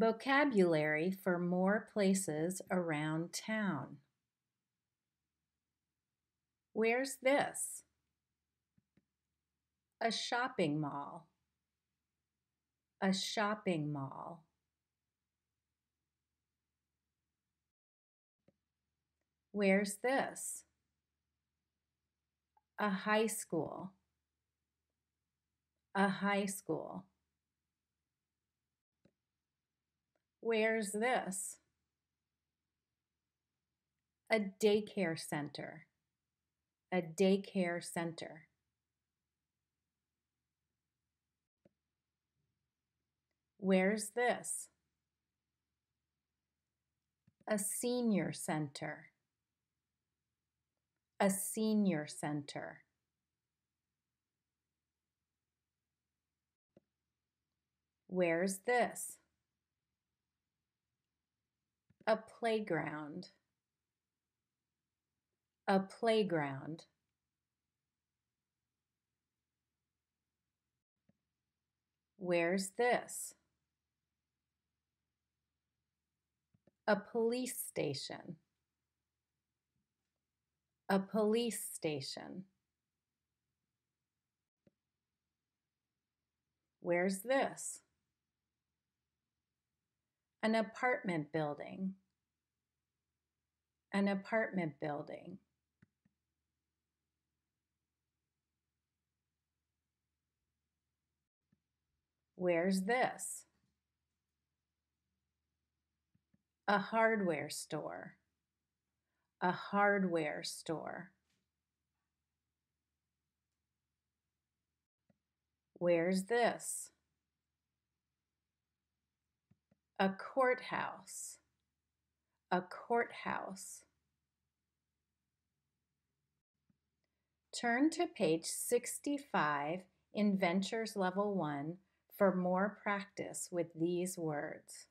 Vocabulary for more places around town. Where's this? A shopping mall. A shopping mall. Where's this? A high school. A high school. where's this? A daycare center. A daycare center. Where's this? A senior center. A senior center. Where's this? A playground. A playground. Where's this? A police station. A police station. Where's this? an apartment building, an apartment building. Where's this? A hardware store, a hardware store. Where's this? a courthouse, a courthouse. Turn to page 65 in Ventures Level 1 for more practice with these words.